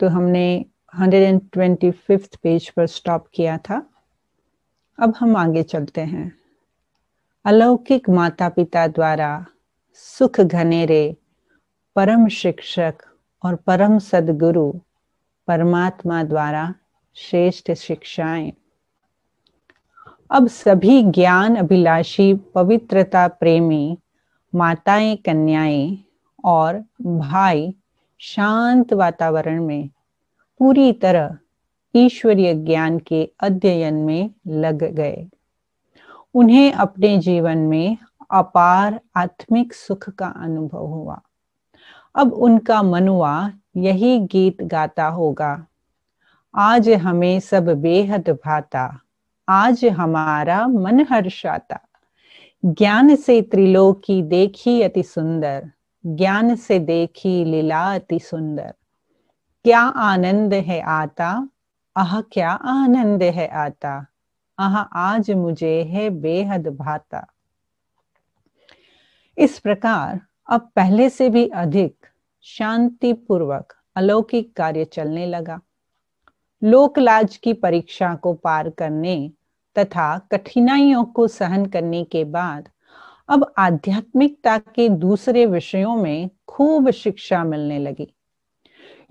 तो हमने 125th page पर स्टॉप किया था अब हम आगे चलते हैं अलौकिक माता पिता द्वारा सुख घनेरे परम शिक्षक और परम सदगुरु परमात्मा द्वारा श्रेष्ठ शिक्षाएं अब सभी ज्ञान अभिलाषी पवित्रता प्रेमी माताएं कन्याएं और भाई शांत वातावरण में पूरी तरह ईश्वरीय ज्ञान के अध्ययन में लग गए उन्हें अपने जीवन में अपार आत्मिक सुख का अनुभव हुआ अब उनका मनुआ यही गीत गाता होगा आज हमें सब बेहद भाता आज हमारा मन हर्षाता ज्ञान से त्रिलोकी देखी अति सुंदर ज्ञान से देखी लीला अति सुंदर क्या आनंद है आता आह क्या आनंद है आता आह आज मुझे है बेहद भाता इस प्रकार अब पहले से भी अधिक शांति पूर्वक अलौकिक कार्य चलने लगा लोकलाज की परीक्षा को पार करने तथा कठिनाइयों को सहन करने के बाद अब आध्यात्मिकता के दूसरे विषयों में खूब शिक्षा मिलने लगी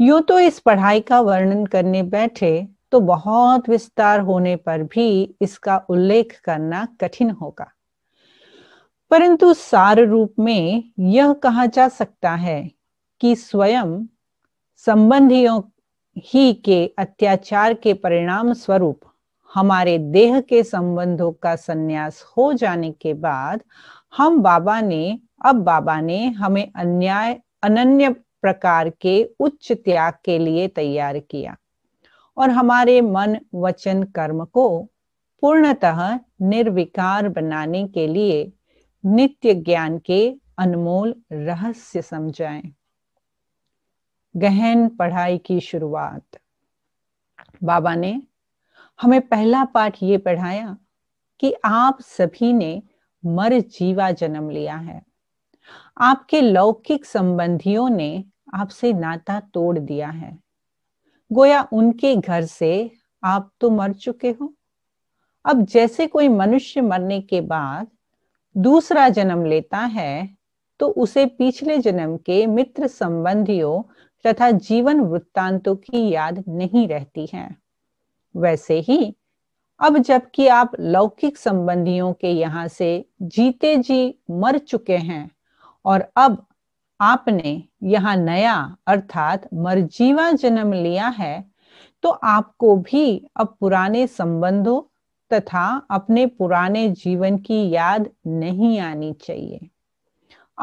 यूं तो इस पढ़ाई का वर्णन करने बैठे तो बहुत विस्तार होने पर भी इसका उल्लेख करना कठिन होगा परंतु सार रूप में यह कहा जा सकता है कि स्वयं संबंधियों ही के अत्याचार के परिणाम स्वरूप हमारे देह के संबंधों का संन्यास हो जाने के बाद हम बाबा ने अब बाबा ने हमें अन्याय अनन्य प्रकार के उच्च त्याग के लिए तैयार किया और हमारे मन वचन कर्म को पूर्णतः निर्विकार बनाने के लिए नित्य ज्ञान के अनमोल रहस्य समझाएं गहन पढ़ाई की शुरुआत बाबा ने हमें पहला पाठ ये पढ़ाया कि आप सभी ने मर जीवा जन्म लिया है आपके लौकिक संबंधियों ने आपसे नाता तोड़ दिया है गोया उनके घर से आप तो मर चुके हो अब जैसे कोई मनुष्य मरने के बाद दूसरा जन्म लेता है तो उसे पिछले जन्म के मित्र संबंधियों तथा जीवन वृत्तांतों की याद नहीं रहती है वैसे ही अब जबकि आप लौकिक संबंधियों के यहां से जीते जी मर चुके हैं और अब आपने यहाँ नया अर्थात मरजीवा जन्म लिया है तो आपको भी अब पुराने संबंधों तथा अपने पुराने जीवन की याद नहीं आनी चाहिए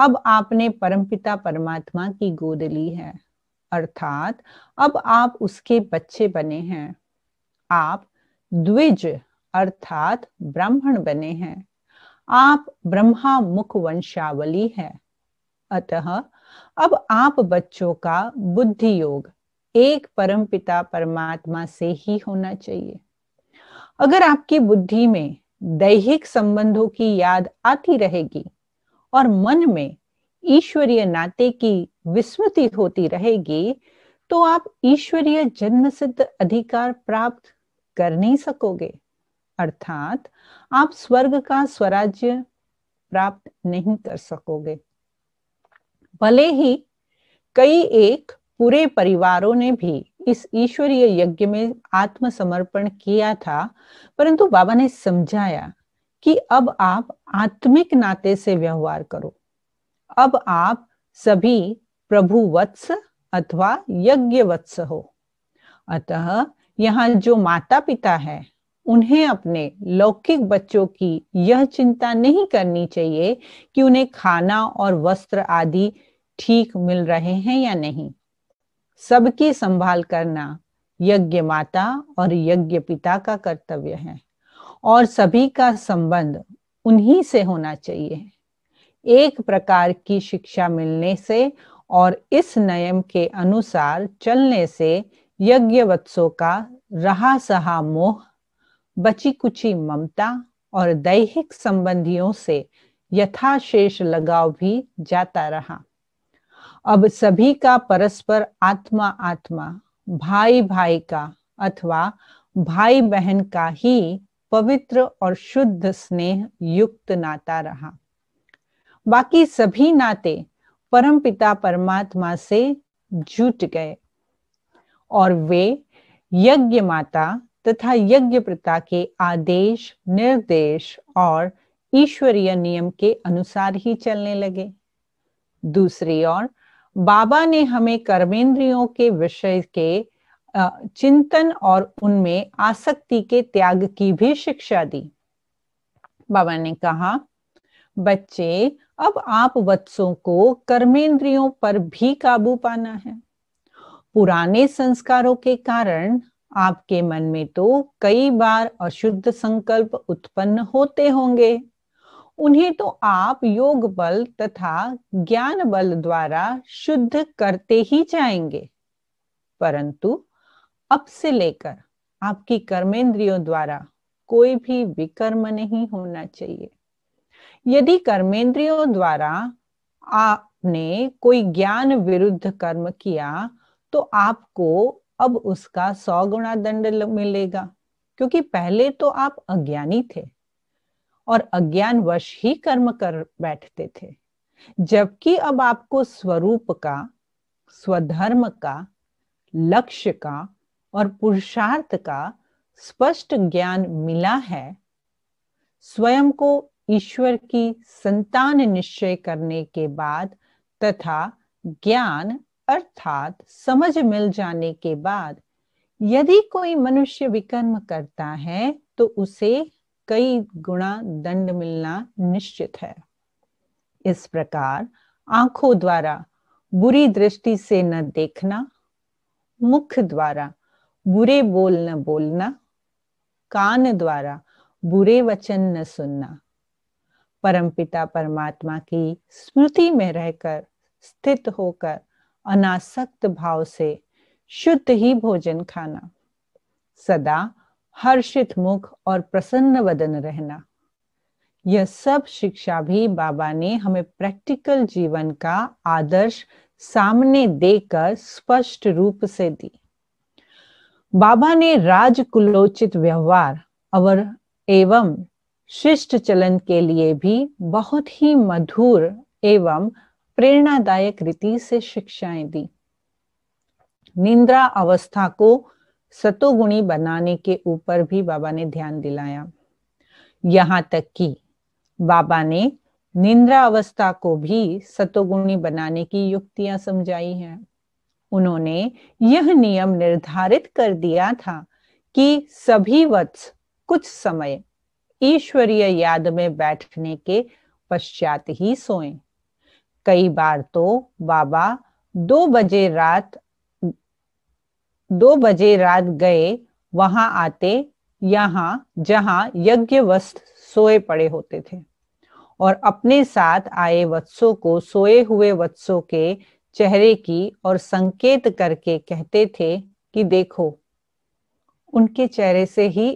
अब आपने परमपिता परमात्मा की गोद ली है अर्थात अब आप उसके बच्चे बने हैं आप द्विज अर्थात ब्राह्मण बने हैं आप ब्रह्मा मुख वंशावली है अतः अब आप बच्चों का बुद्धि योग एक परम पिता परमात्मा से ही होना चाहिए अगर आपकी बुद्धि में दैहिक संबंधों की याद आती रहेगी और मन में ईश्वरीय नाते की विस्मृति होती रहेगी तो आप ईश्वरीय जन्म सिद्ध अधिकार प्राप्त कर नहीं सकोगे अर्थात आप स्वर्ग का स्वराज्य प्राप्त नहीं कर सकोगे भले ही कई एक पूरे परिवारों ने भी इस ईश्वरीय यज्ञ में आत्मसमर्पण किया था परंतु बाबा ने समझाया कि अब आप आत्मिक नाते से व्यवहार करो अब आप सभी प्रभु वत्स अथवा यज्ञ वत्स हो अतः यहाँ जो माता पिता है उन्हें अपने लौकिक बच्चों की यह चिंता नहीं करनी चाहिए कि उन्हें खाना और वस्त्र आदि ठीक मिल रहे हैं या नहीं सबकी संभाल करना यज्ञ माता और यज्ञ पिता का कर्तव्य है और सभी का संबंध उन्हीं से होना चाहिए एक प्रकार की शिक्षा मिलने से और इस नियम के अनुसार चलने से वत्सों का रहा सहा मोह बची कुची ममता और दैहिक संबंधियों से यथाशेष लगाव भी जाता रहा अब सभी का परस्पर आत्मा आत्मा भाई भाई का अथवा भाई बहन का ही पवित्र और शुद्ध स्नेह युक्त नाता रहा बाकी सभी नाते परमपिता परमात्मा से जुट गए और वे यज्ञ माता तथा यज्ञ प्रता के आदेश निर्देश और ईश्वरीय नियम के अनुसार ही चलने लगे दूसरी ओर बाबा ने हमें कर्मेंद्रियों के विषय के चिंतन और उनमें आसक्ति के त्याग की भी शिक्षा दी बाबा ने कहा बच्चे अब आप वत्सों को कर्मेंद्रियों पर भी काबू पाना है पुराने संस्कारों के कारण आपके मन में तो कई बार अशुद्ध संकल्प उत्पन्न होते होंगे उन्हें तो आप योग बल तथा ज्ञान बल द्वारा शुद्ध करते ही जाएंगे परंतु अब से लेकर आपकी कर्मेंद्रियों द्वारा कोई भी विकर्म नहीं होना चाहिए यदि कर्मेंद्रियों द्वारा आपने कोई ज्ञान विरुद्ध कर्म किया तो आपको अब उसका सौ गुणा दंड मिलेगा क्योंकि पहले तो आप अज्ञानी थे और अज्ञान वश ही कर्म कर बैठते थे जबकि अब आपको स्वरूप का स्वधर्म का लक्ष्य का और पुरुषार्थ का स्पष्ट ज्ञान मिला है स्वयं को ईश्वर की संतान निश्चय करने के बाद तथा ज्ञान अर्थात समझ मिल जाने के बाद यदि कोई मनुष्य विकर्म करता है तो उसे कई गुणा दंड मिलना निश्चित है इस प्रकार आंखों द्वारा बुरी दृष्टि से न देखना मुख द्वारा बुरे बोल न बोलना कान द्वारा बुरे वचन न सुनना परमपिता परमात्मा की स्मृति में रहकर स्थित होकर अनासक्त भाव से शुद्ध ही भोजन खाना सदा हर्षित मुख और प्रसन्न वदन रहना यह सब शिक्षा भी बाबा ने हमें प्रैक्टिकल जीवन का आदर्श सामने देकर स्पष्ट रूप से दी बाबा ने राजकुलोचित व्यवहार और एवं शिष्ट चलन के लिए भी बहुत ही मधुर एवं प्रेरणादायक रीति से शिक्षाएं दी निंद्रा अवस्था को सतोगुणी बनाने के ऊपर भी बाबा ने ध्यान दिलाया यहां तक कि बाबा ने निंद्रा अवस्था को भी सतोगुणी बनाने की युक्तियां समझाई हैं उन्होंने यह नियम निर्धारित कर दिया था कि सभी वत्स कुछ समय ईश्वरीय याद में बैठने के पश्चात ही सोएं कई बार तो बाबा दो बजे रात दो बजे रात गए वहां आते यहाँ जहां यज्ञ वस्त्र सोए पड़े होते थे और अपने साथ आए वत्सों को सोए हुए वत्सों के चेहरे की और संकेत करके कहते थे कि देखो उनके चेहरे से ही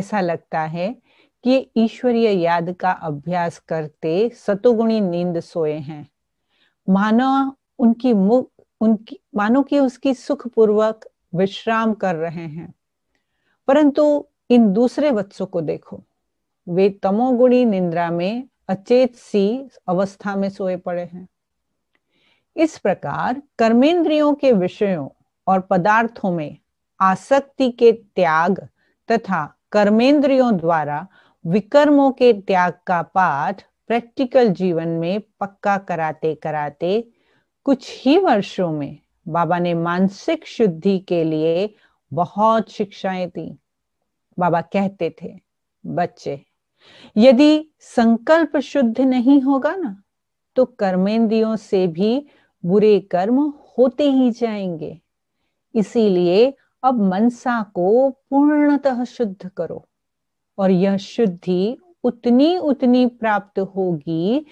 ऐसा लगता है कि ईश्वरीय याद का अभ्यास करते सतुगुणी नींद सोए हैं मानो उनकी मुख उनकी मानो कि उसकी सुखपूर्वक विश्राम कर रहे हैं परंतु इन दूसरे वत्सों को देखो वे तमोगुणी निंद्रा में अचेत सी अवस्था में सोए पड़े हैं इस प्रकार कर्मेंद्रियों के विषयों और पदार्थों में आसक्ति के त्याग तथा कर्मेंद्रियों द्वारा विकर्मों के त्याग का पाठ प्रैक्टिकल जीवन में पक्का कराते कराते कुछ ही वर्षों में बाबा ने मानसिक शुद्धि के लिए बहुत शिक्षाएं दी बाबा कहते थे बच्चे यदि संकल्प शुद्ध नहीं होगा ना तो कर्मेंद्रियों से भी बुरे कर्म होते ही जाएंगे इसीलिए अब मनसा को पूर्णतः शुद्ध करो और यह शुद्धि उतनी उतनी प्राप्त होगी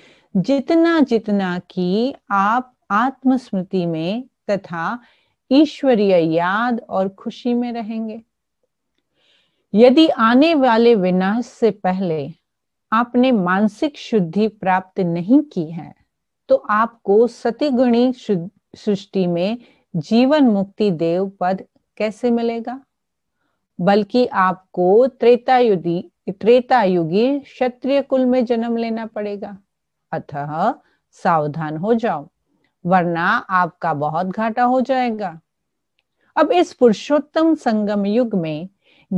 जितना जितना कि आप आत्मस्मृति में तथा ईश्वरीय याद और खुशी में रहेंगे यदि आने वाले विनाश से पहले आपने मानसिक शुद्धि प्राप्त नहीं की है तो आपको सतिगुणी सृष्टि में जीवन मुक्ति देव पद कैसे मिलेगा बल्कि आपको त्रेता युदी कि त्रेता युगी क्षत्रिय कुल में जन्म लेना पड़ेगा अतः सावधान हो जाओ वरना आपका बहुत घाटा हो जाएगा अब इस पुरुषोत्तम संगम युग में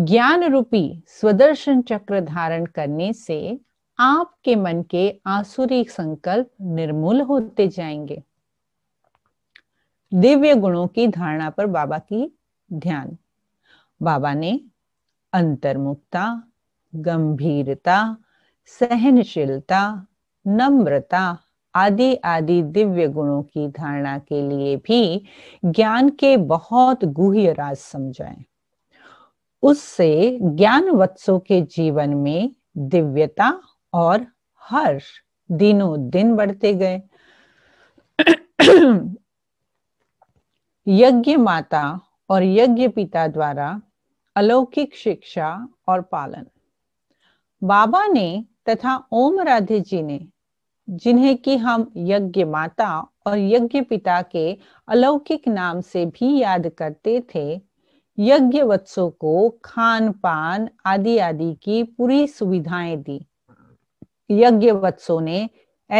ज्ञान रूपी स्वदर्शन चक्र धारण करने से आपके मन के आसुरी संकल्प निर्मूल होते जाएंगे दिव्य गुणों की धारणा पर बाबा की ध्यान बाबा ने अंतर्मुक्ता गंभीरता सहनशीलता नम्रता आदि आदि दिव्य गुणों की धारणा के लिए भी ज्ञान के बहुत गुह्य राज समझाएं उससे ज्ञान वत्सों के जीवन में दिव्यता और हर्ष दिनों दिन बढ़ते गए यज्ञ माता और यज्ञ पिता द्वारा अलौकिक शिक्षा और पालन बाबा ने तथा ओम राधे जी ने जिन्हें कि हम यज्ञ माता और यज्ञ पिता के अलौकिक नाम से भी याद करते थे यज्ञ वत्सों को खान पान आदि आदि की पूरी सुविधाएं दी यज्ञ वत्सों ने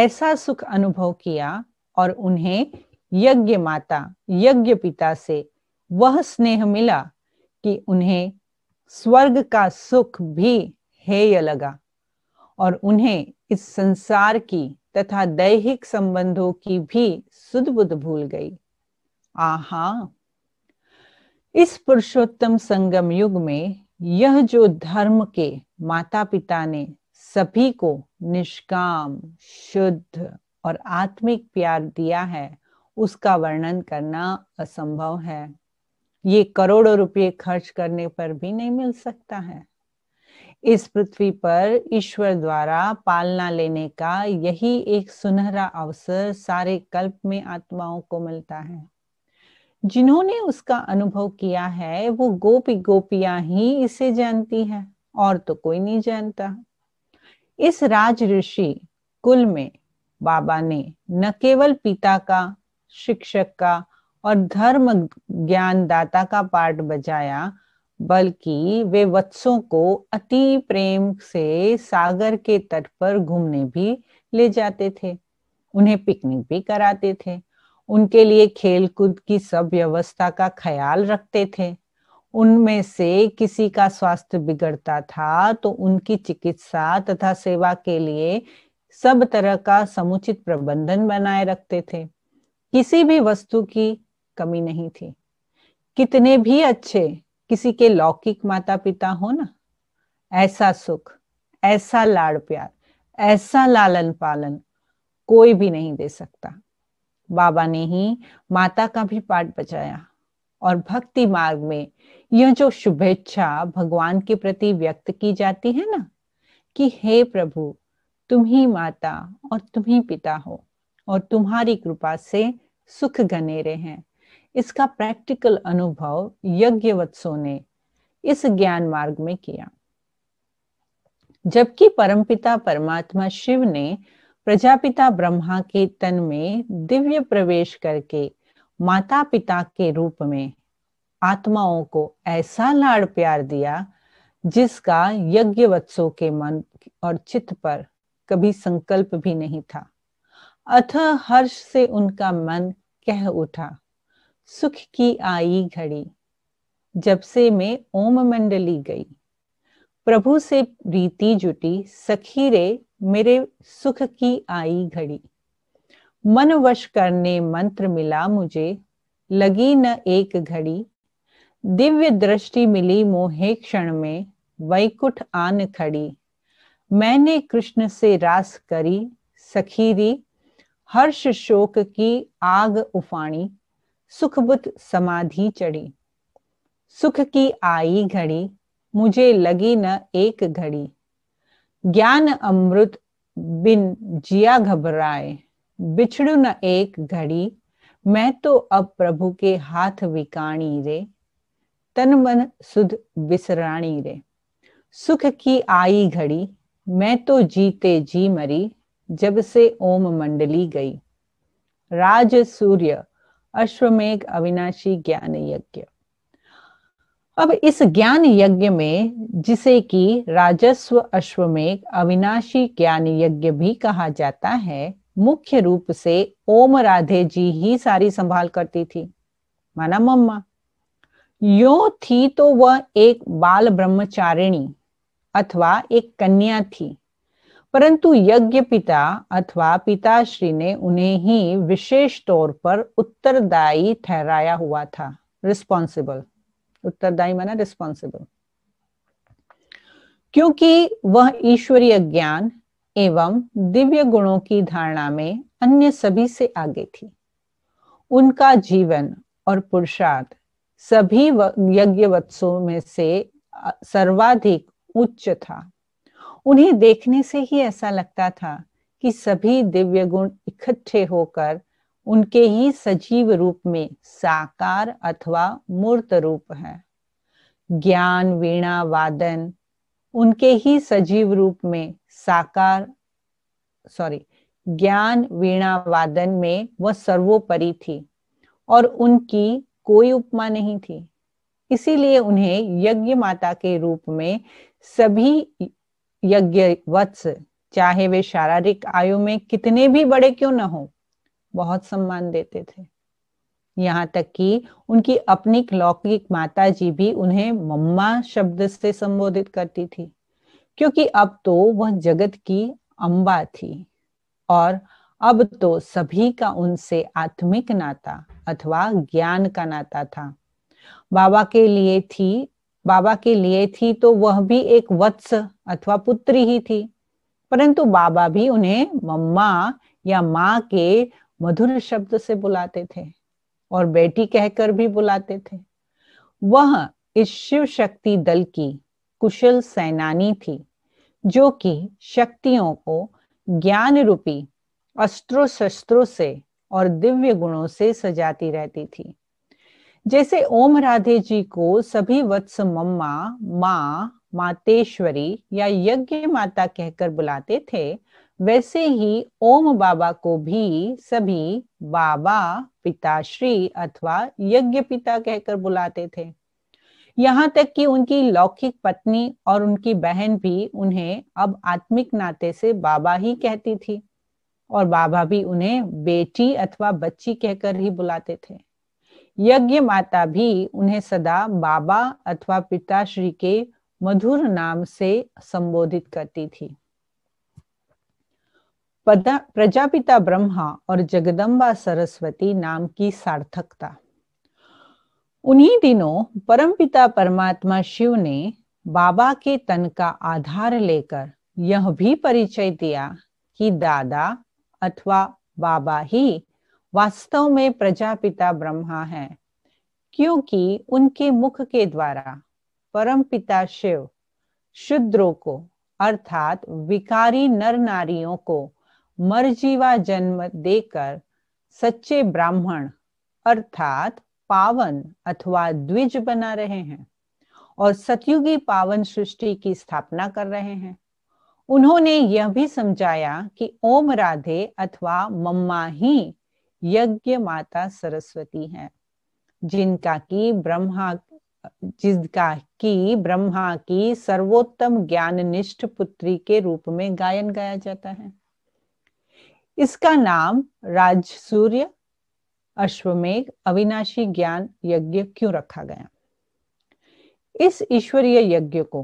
ऐसा सुख अनुभव किया और उन्हें यज्ञ माता यज्ञ पिता से वह स्नेह मिला कि उन्हें स्वर्ग का सुख भी हेय लगा और उन्हें इस संसार की तथा दैहिक संबंधों की भी सुदबुद भूल गई आहा इस पुरुषोत्तम संगम युग में यह जो धर्म के माता पिता ने सभी को निष्काम शुद्ध और आत्मिक प्यार दिया है उसका वर्णन करना असंभव है ये करोड़ों रुपए खर्च करने पर भी नहीं मिल सकता है इस पृथ्वी पर ईश्वर द्वारा पालना लेने का यही एक सुनहरा अवसर सारे कल्प में आत्माओं को मिलता है जिन्होंने उसका अनुभव किया है वो गोपी गोपियां ही इसे जानती है और तो कोई नहीं जानता इस राज ऋषि कुल में बाबा ने न केवल पिता का शिक्षक का और धर्म ज्ञानदाता का पाठ बजाया बल्कि वे वत्सों को अति प्रेम से सागर के तट पर घूमने भी ले जाते थे उन्हें पिकनिक भी कराते थे उनके लिए खेल कूद की सब व्यवस्था का ख्याल रखते थे उनमें से किसी का स्वास्थ्य बिगड़ता था तो उनकी चिकित्सा तथा सेवा के लिए सब तरह का समुचित प्रबंधन बनाए रखते थे किसी भी वस्तु की कमी नहीं थी कितने भी अच्छे किसी के लौकिक माता पिता हो ना ऐसा सुख ऐसा लाड़ प्यार ऐसा लालन पालन कोई भी नहीं दे सकता बाबा ने ही माता का भी पाठ बचाया और भक्ति मार्ग में यह जो शुभेच्छा भगवान के प्रति व्यक्त की जाती है ना कि हे प्रभु तुम ही माता और तुम ही पिता हो और तुम्हारी कृपा से सुख गनेरे हैं इसका प्रैक्टिकल अनुभव यज्ञवत्सों ने इस ज्ञान मार्ग में किया जबकि परमपिता परमात्मा शिव ने प्रजापिता ब्रह्मा के तन में दिव्य प्रवेश करके माता पिता के रूप में आत्माओं को ऐसा लाड़ प्यार दिया जिसका यज्ञ वत्सों के मन और चित्त पर कभी संकल्प भी नहीं था अथ हर्ष से उनका मन कह उठा सुख की आई घड़ी जब से मैं ओम मंडली गई प्रभु से रीति जुटी सखी रे मेरे सुख की आई घड़ी मन वश करने मंत्र मिला मुझे लगी न एक घड़ी दिव्य दृष्टि मिली मोहे क्षण में वैकुठ आन खड़ी मैंने कृष्ण से रास करी सखीरी हर्ष शोक की आग उफाणी सुखबुत समाधि चढ़ी सुख की आई घड़ी मुझे लगी न एक घड़ी ज्ञान अमृत बिन जिया घबराए बिछड़ू न एक घड़ी मैं तो अब प्रभु के हाथ विकाणी रे तन मन सुध बिसराणी रे सुख की आई घड़ी मैं तो जीते जी मरी जब से ओम मंडली गई राज सूर्य अश्वमेघ अविनाशी ज्ञान यज्ञ अब इस ज्ञान यज्ञ में जिसे कि राजस्व अश्वमेघ अविनाशी ज्ञान यज्ञ भी कहा जाता है मुख्य रूप से ओम राधे जी ही सारी संभाल करती थी माना मम्मा यो थी तो वह एक बाल ब्रह्मचारिणी अथवा एक कन्या थी परंतु यज्ञ पिता अथवा पिताश्री ने उन्हें ही विशेष तौर पर उत्तरदायी ठहराया हुआ था रिस्पॉन्सिबल उत्तरदायी माना रिस्पॉन्सिबल क्योंकि वह ईश्वरीय ज्ञान एवं दिव्य गुणों की धारणा में अन्य सभी से आगे थी उनका जीवन और पुरुषार्थ सभी यज्ञवत्सों में से सर्वाधिक उच्च था उन्हें देखने से ही ऐसा लगता था कि सभी दिव्य गुण इकट्ठे होकर उनके ही सजीव रूप में साकार अथवा मूर्त रूप है ज्ञान वीणा वादन उनके ही सजीव रूप में साकार सॉरी ज्ञान वीणा वादन में वह सर्वोपरि थी और उनकी कोई उपमा नहीं थी इसीलिए उन्हें यज्ञ माता के रूप में सभी यज्ञ वत्स चाहे वे शारीरिक आयु में कितने भी बड़े क्यों न हो बहुत सम्मान देते थे यहाँ तक कि उनकी अपनी लौकिक माता जी भी उन्हें मम्मा शब्द से संबोधित करती थी क्योंकि अब तो वह जगत की अम्बा थी और अब तो सभी का उनसे आत्मिक नाता अथवा ज्ञान का नाता था बाबा के लिए थी बाबा के लिए थी तो वह भी एक वत्स अथवा पुत्री ही थी परंतु बाबा भी उन्हें मम्मा या माँ के मधुर शब्द से बुलाते थे और बेटी कहकर भी बुलाते थे वह इस शिव शक्ति दल की कुशल सेनानी थी जो कि शक्तियों को ज्ञान रूपी अस्त्रों शस्त्रों से और दिव्य गुणों से सजाती रहती थी जैसे ओम राधे जी को सभी वत्स मम्मा माँ मातेश्वरी या यज्ञ माता कहकर बुलाते थे वैसे ही ओम बाबा को भी सभी बाबा पिताश्री अथवा यज्ञ पिता कहकर बुलाते थे यहाँ तक कि उनकी लौकिक पत्नी और उनकी बहन भी उन्हें अब आत्मिक नाते से बाबा ही कहती थी और बाबा भी उन्हें बेटी अथवा बच्ची कहकर ही बुलाते थे यज्ञ माता भी उन्हें सदा बाबा अथवा पिताश्री के मधुर नाम से संबोधित करती थी प्रजापिता ब्रह्मा और जगदम्बा सरस्वती नाम की सार्थकता उन्हीं दिनों परमपिता परमात्मा शिव ने बाबा के तन का आधार लेकर यह भी परिचय दिया कि दादा अथवा बाबा ही वास्तव में प्रजापिता ब्रह्मा है क्योंकि उनके मुख के द्वारा परम पिता शिव शुद्रों को अर्थात विकारी नर नारियों को मरजीवा जन्म देकर सच्चे ब्राह्मण अर्थात पावन अथवा द्विज बना रहे हैं और सतयुगी पावन सृष्टि की स्थापना कर रहे हैं उन्होंने यह भी समझाया कि ओम राधे अथवा मम्मा ही यज्ञ माता सरस्वती हैं जिनका की ब्रह्मा जिसका की ब्रह्मा की सर्वोत्तम ज्ञान निष्ठ पुत्री के रूप में गायन गाया जाता है इसका नाम राज सूर्य अश्वमेघ अविनाशी ज्ञान यज्ञ क्यों रखा गया इस ईश्वरीय यज्ञ को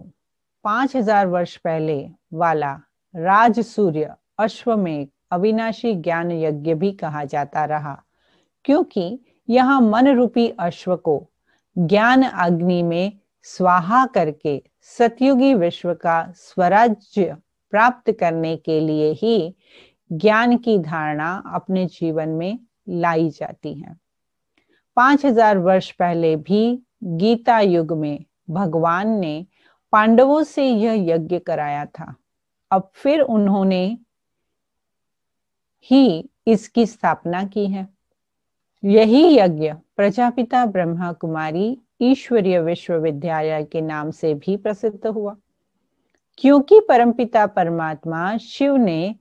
5000 वर्ष पहले वाला राज सूर्य अश्वमेघ अविनाशी ज्ञान यज्ञ भी कहा जाता रहा क्योंकि यहाँ मन रूपी अश्व को ज्ञान अग्नि में स्वाहा करके सतयुगी विश्व का स्वराज्य प्राप्त करने के लिए ही ज्ञान की धारणा अपने जीवन में लाई जाती है पांच हजार वर्ष पहले भी गीता युग में भगवान ने पांडवों से यह यज्ञ कराया था अब फिर उन्होंने ही इसकी स्थापना की है यही यज्ञ प्रजापिता ब्रह्मा कुमारी ईश्वरीय विश्वविद्यालय के नाम से भी प्रसिद्ध हुआ क्योंकि परमपिता परमात्मा शिव ने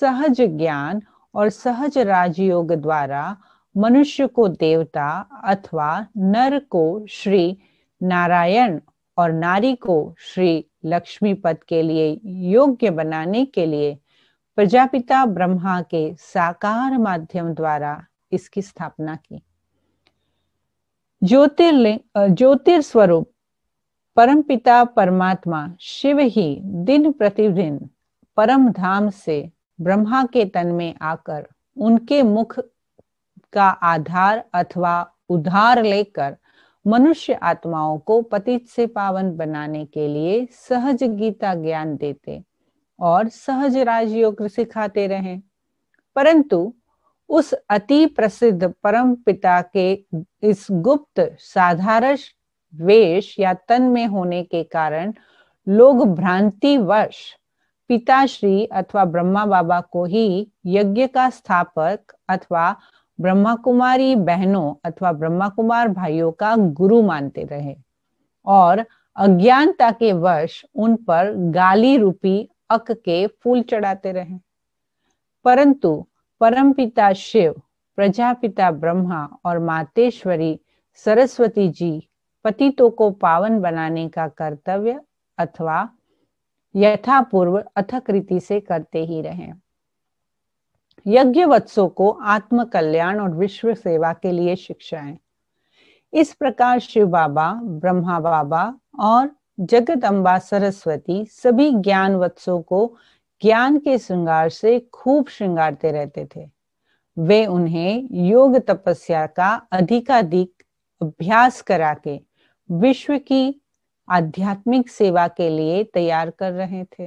सहज ज्ञान और सहज राजयोग द्वारा मनुष्य को देवता अथवा नर को श्री नारायण और नारी को श्री लक्ष्मीपद के लिए योग्य बनाने के लिए प्रजापिता ब्रह्मा के साकार माध्यम द्वारा इसकी स्थापना की ज्योतिर्लिंग ज्योतिर्स्वरूप परम पिता परमात्मा शिव ही दिन प्रतिदिन परम धाम से ब्रह्मा के तन में आकर उनके मुख का आधार अथवा उधार लेकर मनुष्य आत्माओं को पतित से पावन बनाने के लिए सहज गीता ज्ञान देते और सहज राजयोग सिखाते रहे परंतु उस अति प्रसिद्ध परम पिता के इस गुप्त साधारण वेश या तन में होने के कारण लोग भ्रांतिवश पिताश्री अथवा ब्रह्मा बाबा को ही यज्ञ का स्थापक अथवा ब्रह्मा कुमारी बहनों अथवा ब्रह्मा कुमार भाइयों का गुरु मानते रहे और अज्ञानता के वश उन पर गाली रूपी अक के फूल चढ़ाते रहे परंतु परमपिता शिव प्रजापिता ब्रह्मा और मातेश्वरी सरस्वती जी पतितों को पावन बनाने का कर्तव्य अथवा यथापूर्व अथक रीति से करते ही रहे यज्ञ वत्सों को आत्म कल्याण और विश्व सेवा के लिए शिक्षाएं इस प्रकार शिव बाबा ब्रह्मा बाबा और जगत अम्बा सरस्वती सभी ज्ञान वत्सों को ज्ञान के श्रृंगार से खूब श्रृंगारते रहते थे वे उन्हें योग तपस्या का अधिकाधिक अभ्यास करा के विश्व की आध्यात्मिक सेवा के लिए तैयार कर रहे थे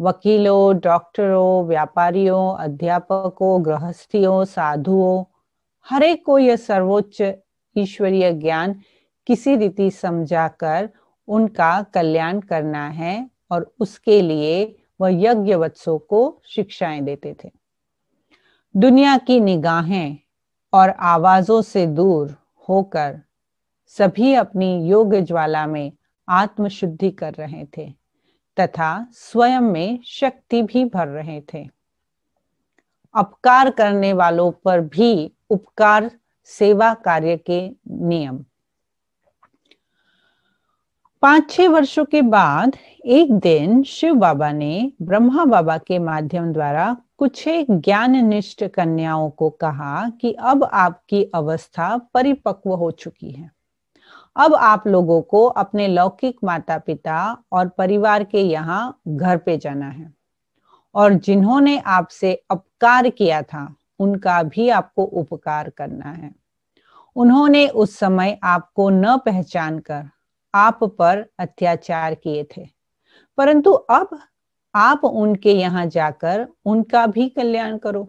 वकीलों डॉक्टरों व्यापारियों अध्यापकों गृहस्थियों साधुओं हरेक को यह सर्वोच्च ईश्वरीय ज्ञान किसी रीति समझाकर उनका कल्याण करना है और उसके लिए वह यज्ञ वत्सों को शिक्षाएं देते थे दुनिया की निगाहें और आवाजों से दूर होकर सभी अपनी योग ज्वाला में आत्मशुद्धि कर रहे थे तथा स्वयं में शक्ति भी भर रहे थे अपकार करने वालों पर भी उपकार सेवा कार्य के नियम पांच छह वर्षों के बाद एक दिन शिव बाबा ने ब्रह्मा बाबा के माध्यम द्वारा कुछ ज्ञान निष्ठ कन्याओं को कहा कि अब आपकी अवस्था परिपक्व हो चुकी है अब आप लोगों को अपने लौकिक माता पिता और परिवार के यहाँ घर पे जाना है और जिन्होंने आपसे अपकार किया था उनका भी आपको उपकार करना है उन्होंने उस समय आपको न पहचान कर आप पर अत्याचार किए थे परंतु अब आप उनके यहाँ जाकर उनका भी कल्याण करो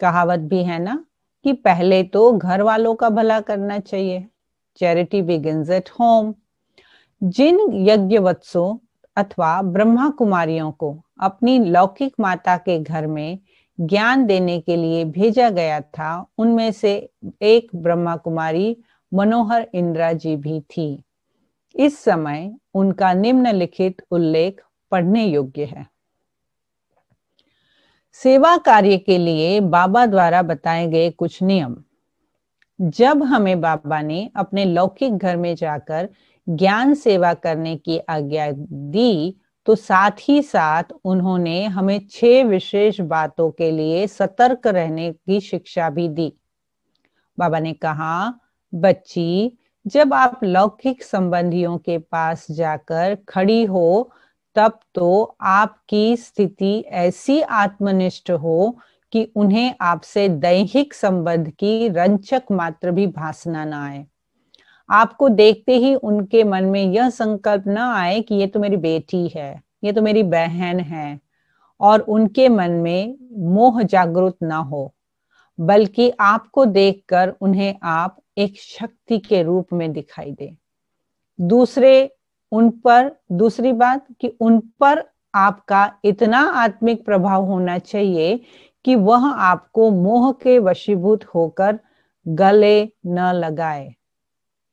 कहावत भी है ना कि पहले तो घर वालों का भला करना चाहिए चैरिटी बिगिंस एट होम जिन यज्ञवत्सों अथवा ब्रह्मा कुमारियों को अपनी लौकिक माता के घर में ज्ञान देने के लिए भेजा गया था उनमें से एक ब्रह्मा कुमारी मनोहर इंदिरा जी भी थी इस समय उनका निम्नलिखित उल्लेख पढ़ने योग्य है सेवा कार्य के लिए बाबा द्वारा बताए गए कुछ नियम जब हमें बाबा ने अपने लौकिक घर में जाकर ज्ञान सेवा करने की आज्ञा दी तो साथ ही साथ उन्होंने हमें छह विशेष बातों के लिए सतर्क रहने की शिक्षा भी दी बाबा ने कहा बच्ची जब आप लौकिक संबंधियों के पास जाकर खड़ी हो तब तो आपकी स्थिति ऐसी आत्मनिष्ठ हो कि उन्हें आपसे दैहिक संबंध की रंचक मात्र भी भासना ना आए आपको देखते ही उनके मन में यह संकल्प ना आए कि ये तो मेरी बेटी है ये तो मेरी बहन है और उनके मन में मोह जागृत ना हो बल्कि आपको देखकर उन्हें आप एक शक्ति के रूप में दिखाई दे दूसरे उन पर दूसरी बात कि उन पर आपका इतना आत्मिक प्रभाव होना चाहिए कि वह आपको मोह के वशीभूत होकर गले न लगाए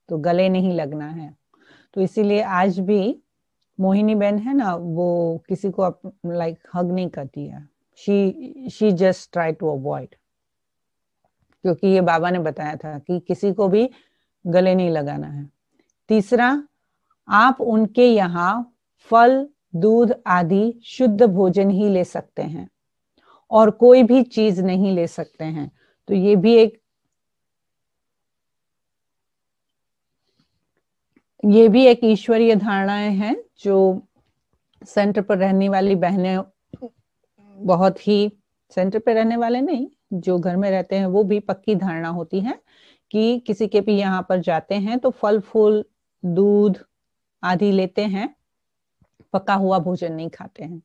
तो गले नहीं लगना है तो इसीलिए आज भी मोहिनी बहन है ना वो किसी को लाइक हग नहीं करती है she she just try to avoid क्योंकि ये बाबा ने बताया था कि किसी को भी गले नहीं लगाना है तीसरा आप उनके यहाँ फल दूध आदि शुद्ध भोजन ही ले सकते हैं और कोई भी चीज नहीं ले सकते हैं तो ये भी एक ये भी एक ईश्वरीय धारणाएं हैं जो सेंटर पर रहने वाली बहनें बहुत ही सेंटर पे रहने वाले नहीं जो घर में रहते हैं वो भी पक्की धारणा होती है कि किसी के भी यहाँ पर जाते हैं तो फल फूल दूध आदि लेते हैं पका हुआ भोजन नहीं खाते हैं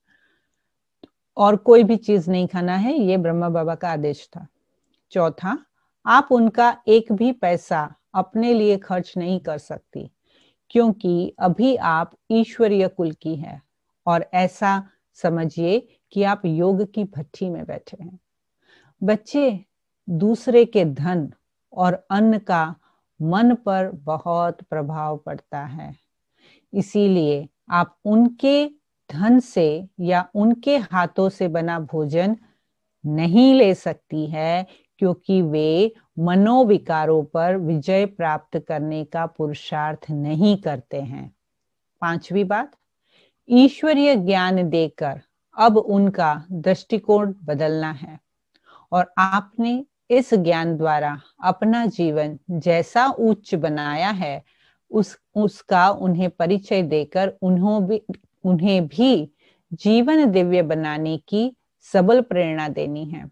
और कोई भी चीज नहीं खाना है ये ब्रह्मा बाबा का आदेश था चौथा आप उनका एक भी पैसा अपने लिए खर्च नहीं कर सकती क्योंकि अभी आप ईश्वरीय कुल की है और ऐसा समझिए कि आप योग की भट्टी में बैठे हैं बच्चे दूसरे के धन और अन्न का मन पर बहुत प्रभाव पड़ता है इसीलिए आप उनके धन से या उनके हाथों से बना भोजन नहीं ले सकती है क्योंकि वे मनोविकारों पर विजय प्राप्त करने का पुरुषार्थ नहीं करते हैं पांचवी बात ईश्वरीय ज्ञान देकर अब उनका दृष्टिकोण बदलना है और आपने इस ज्ञान द्वारा अपना जीवन जैसा उच्च बनाया है उस उसका उन्हें परिचय देकर उन्हों भी उन्हें भी जीवन दिव्य बनाने की सबल प्रेरणा देनी है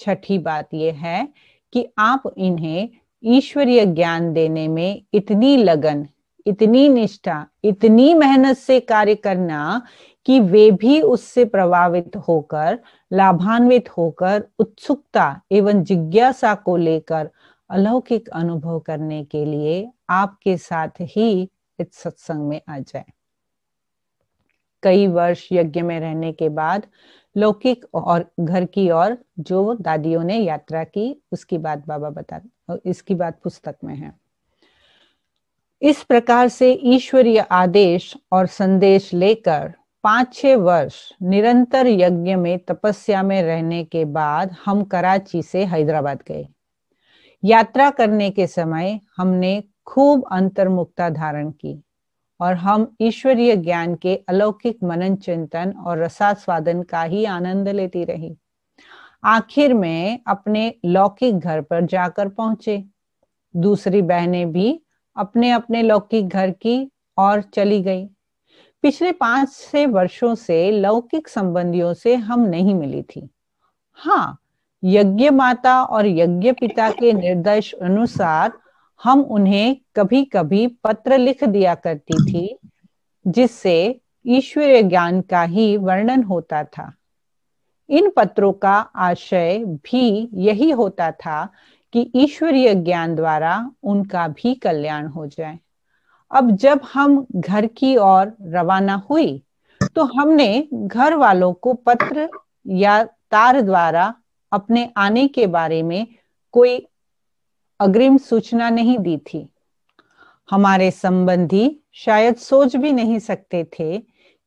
छठी बात यह है कि आप इन्हें ईश्वरीय ज्ञान देने में इतनी लगन इतनी निष्ठा इतनी मेहनत से कार्य करना कि वे भी उससे प्रभावित होकर लाभान्वित होकर उत्सुकता एवं जिज्ञासा को लेकर अलौकिक अनुभव करने के लिए आपके साथ ही इस सत्संग में आ जाए कई वर्ष यज्ञ में रहने के बाद लौकिक और घर की ओर जो दादियों ने यात्रा की उसकी बात बाबा बता इसकी बात पुस्तक में है इस प्रकार से ईश्वरीय आदेश और संदेश लेकर पांच छः वर्ष निरंतर यज्ञ में तपस्या में रहने के बाद हम कराची से हैदराबाद गए यात्रा करने के समय हमने खूब अंतर्मुक्ता धारण की और हम ईश्वरीय ज्ञान के अलौकिक मनन चिंतन और रसास्वादन का ही आनंद लेती रही आखिर में अपने लौकिक घर पर जाकर पहुंचे दूसरी बहनें भी अपने अपने लौकिक घर की और चली गई पिछले पांच से वर्षों से लौकिक संबंधियों से हम नहीं मिली थी हाँ यज्ञ माता और यज्ञ पिता के निर्देश अनुसार हम उन्हें कभी कभी पत्र लिख दिया करती थी जिससे ईश्वरीय ज्ञान का ही वर्णन होता था इन पत्रों का आशय भी यही होता था कि ईश्वरीय ज्ञान द्वारा उनका भी कल्याण हो जाए अब जब हम घर की ओर रवाना हुई तो हमने घर वालों को पत्र या तार द्वारा अपने आने के बारे में कोई अग्रिम सूचना नहीं दी थी हमारे संबंधी शायद सोच भी नहीं सकते थे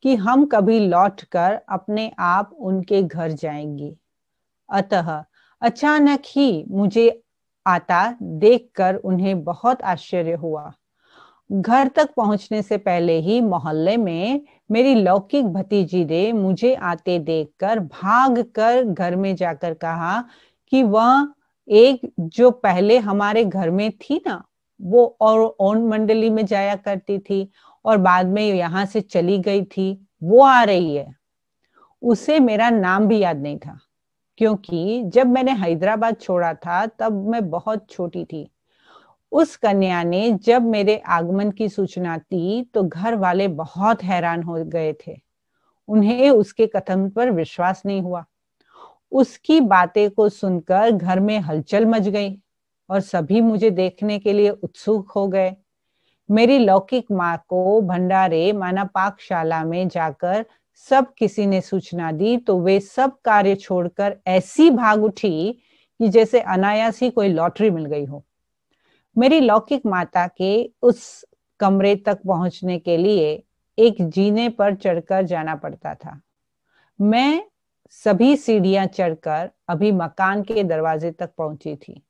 कि हम कभी लौटकर अपने आप उनके घर जाएंगे अतः अचानक ही मुझे आता देखकर उन्हें बहुत आश्चर्य हुआ घर तक पहुंचने से पहले ही मोहल्ले में मेरी लौकिक भतीजी ने मुझे आते देखकर भाग कर घर में जाकर कहा कि वह एक जो पहले हमारे घर में थी ना वो और ओन मंडली में जाया करती थी और बाद में यहां से चली गई थी वो आ रही है उसे मेरा नाम भी याद नहीं था क्योंकि जब मैंने हैदराबाद छोड़ा था तब मैं बहुत छोटी थी उस कन्या ने जब मेरे आगमन की सूचना दी तो घर वाले बहुत हैरान हो गए थे उन्हें उसके कथन पर विश्वास नहीं हुआ उसकी बातें को सुनकर घर में हलचल मच गई और सभी मुझे देखने के लिए उत्सुक हो गए मेरी लौकिक माँ को भंडारे माना पाकशाला में जाकर सब किसी ने सूचना दी तो वे सब कार्य छोड़कर ऐसी भाग उठी कि जैसे अनायास ही कोई लॉटरी मिल गई हो मेरी लौकिक माता के उस कमरे तक पहुंचने के लिए एक जीने पर चढ़कर जाना पड़ता था मैं सभी सीढ़ियां चढ़कर अभी मकान के दरवाजे तक पहुंची थी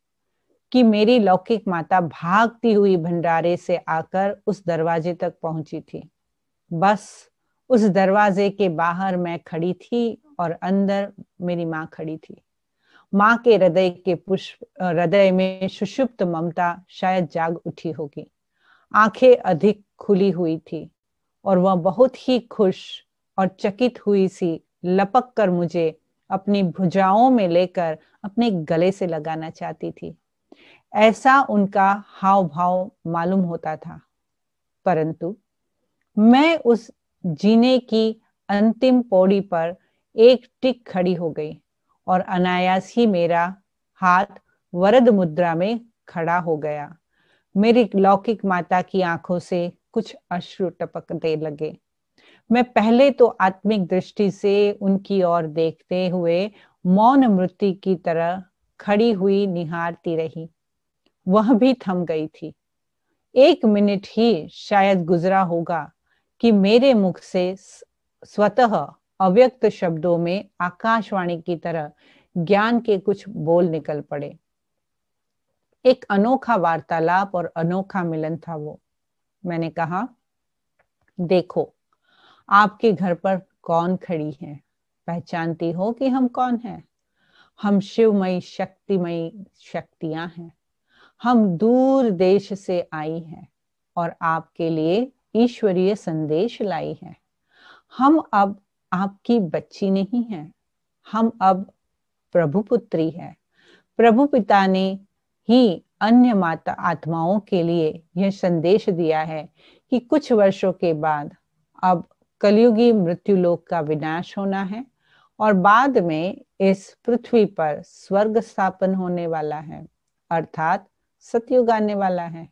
कि मेरी लौकिक माता भागती हुई भंडारे से आकर उस दरवाजे तक पहुंची थी बस उस दरवाजे के बाहर मैं खड़ी थी और अंदर मेरी माँ खड़ी थी माँ के हृदय के पुष्प हृदय में सुषुप्त ममता शायद जाग उठी होगी आंखें अधिक खुली हुई थी और वह बहुत ही खुश और चकित हुई सी लपक कर मुझे अपनी भुजाओं में लेकर अपने गले से लगाना चाहती थी ऐसा उनका हाव भाव मालूम होता था परंतु मैं उस जीने की अंतिम पौड़ी पर एक टिक खड़ी हो गई और अनायास ही मेरा हाथ वरद मुद्रा में खड़ा हो गया मेरी लौकिक माता की आंखों से कुछ अश्रु टपकने लगे मैं पहले तो आत्मिक दृष्टि से उनकी ओर देखते हुए मौन मृत्यु की तरह खड़ी हुई निहारती रही वह भी थम गई थी एक मिनट ही शायद गुजरा होगा कि मेरे मुख से स्वतः अव्यक्त शब्दों में आकाशवाणी की तरह ज्ञान के कुछ बोल निकल पड़े एक अनोखा वार्तालाप और अनोखा मिलन था वो मैंने कहा देखो आपके घर पर कौन खड़ी है पहचानती हो कि हम कौन हैं हम शिवमयी शक्तिमयी शक्तियां हैं हम दूर देश से आई हैं और आपके लिए ईश्वरीय संदेश लाई है हम अब आपकी बच्ची नहीं है हम अब प्रभु पुत्री है प्रभु पिता ने ही अन्य माता आत्माओं के लिए यह संदेश दिया है कि कुछ वर्षों के बाद अब कलयुगी मृत्यु लोक का विनाश होना है और बाद में इस पृथ्वी पर स्वर्ग स्थापन होने वाला है अर्थात सतयुग आने वाला है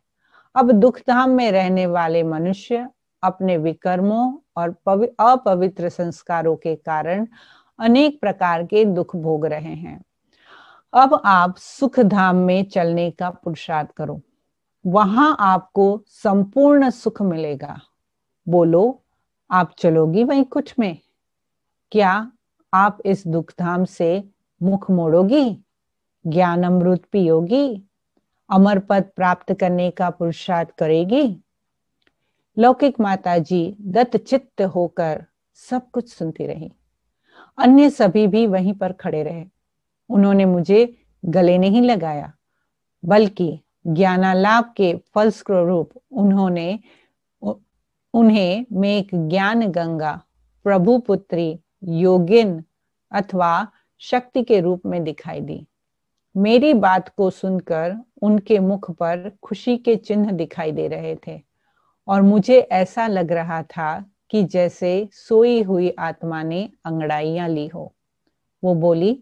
अब दुखधाम में रहने वाले मनुष्य अपने विकर्मों और अपवित्र संस्कारों के कारण अनेक प्रकार के दुख भोग रहे हैं अब आप सुख धाम में चलने का पुरुषार्थ करो वहां आपको संपूर्ण सुख मिलेगा बोलो आप चलोगी वही कुछ में क्या आप इस दुख धाम से मुख मोड़ोगी ज्ञान अमृत पियोगी अमर पद प्राप्त करने का पुरुषार्थ करेगी लौकिक माता जी दत्त चित्त होकर सब कुछ सुनती रही अन्य सभी भी वहीं पर खड़े रहे उन्होंने मुझे गले नहीं लगाया बल्कि ज्ञानालाभ के फलस्वरूप उन्होंने उन्हें में एक ज्ञान गंगा प्रभु पुत्री योगिन अथवा शक्ति के रूप में दिखाई दी मेरी बात को सुनकर उनके मुख पर खुशी के चिन्ह दिखाई दे रहे थे और मुझे ऐसा लग रहा था कि जैसे सोई हुई आत्मा ने अंगड़ाइयां ली हो वो बोली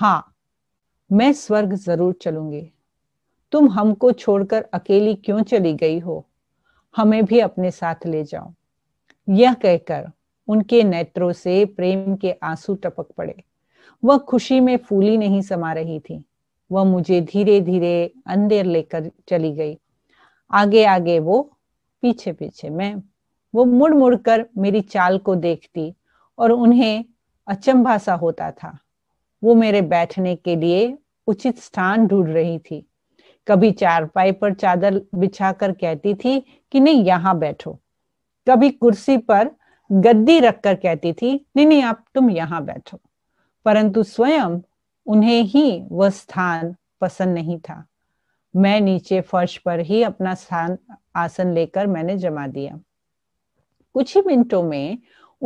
हाँ मैं स्वर्ग जरूर चलूंगी तुम हमको छोड़कर अकेली क्यों चली गई हो हमें भी अपने साथ ले जाओ यह कहकर उनके नेत्रों से प्रेम के आंसू टपक पड़े वह खुशी में फूली नहीं समा रही थी वह मुझे धीरे धीरे अंदर लेकर चली गई आगे आगे वो पीछे पीछे मैं वो मुड़ मुड़ कर मेरी चाल को देखती और उन्हें अचंभा सा होता था वो मेरे बैठने के लिए उचित स्थान ढूंढ रही थी कभी चारपाई पर चादर बिछा कर कहती थी कि नहीं यहाँ बैठो कभी कुर्सी पर गद्दी रखकर कहती थी नहीं नहीं आप तुम यहाँ बैठो परंतु स्वयं उन्हें ही वह स्थान पसंद नहीं था मैं नीचे फर्श पर ही अपना स्थान आसन लेकर मैंने जमा दिया कुछ ही मिनटों में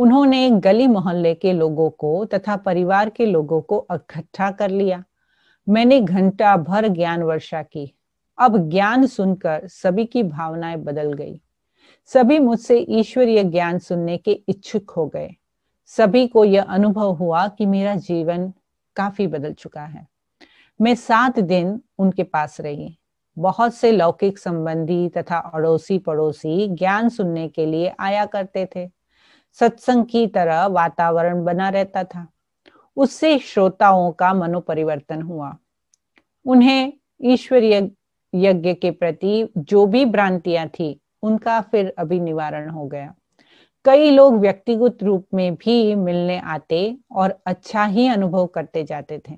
उन्होंने गली मोहल्ले के लोगों को तथा परिवार के लोगों को इकट्ठा कर लिया मैंने घंटा भर ज्ञान वर्षा की अब ज्ञान सुनकर सभी की भावनाएं बदल गई सभी मुझसे ईश्वरीय ज्ञान सुनने के इच्छुक हो गए सभी को यह अनुभव हुआ कि मेरा जीवन काफी बदल चुका है मैं सात दिन उनके पास रही बहुत से लौकिक संबंधी तथा अड़ोसी पड़ोसी ज्ञान सुनने के लिए आया करते थे सत्संग की तरह वातावरण बना रहता था उससे श्रोताओं का मनोपरिवर्तन हुआ उन्हें ईश्वरीय यज्ञ के प्रति जो भी भ्रांतियां थी उनका फिर अभी निवारण हो गया कई लोग व्यक्तिगत रूप में भी मिलने आते और अच्छा ही अनुभव करते जाते थे